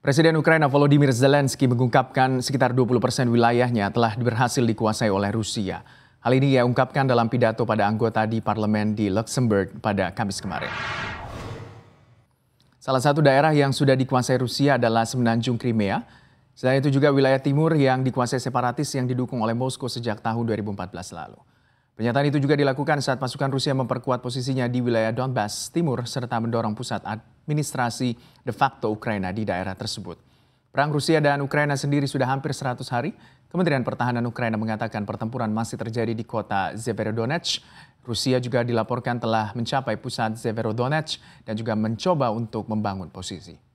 Presiden Ukraina Volodymyr Zelensky mengungkapkan sekitar 20 persen wilayahnya telah berhasil dikuasai oleh Rusia. Hal ini ia ungkapkan dalam pidato pada anggota di parlemen di Luxembourg pada Kamis kemarin. Salah satu daerah yang sudah dikuasai Rusia adalah Semenanjung Crimea. Selain itu juga wilayah timur yang dikuasai separatis yang didukung oleh Moskow sejak tahun 2014 lalu. Pernyataan itu juga dilakukan saat pasukan Rusia memperkuat posisinya di wilayah Donbas Timur serta mendorong pusat administrasi de facto Ukraina di daerah tersebut. Perang Rusia dan Ukraina sendiri sudah hampir 100 hari. Kementerian Pertahanan Ukraina mengatakan pertempuran masih terjadi di kota Zeverodonetsk. Rusia juga dilaporkan telah mencapai pusat Zeverodonetsk dan juga mencoba untuk membangun posisi.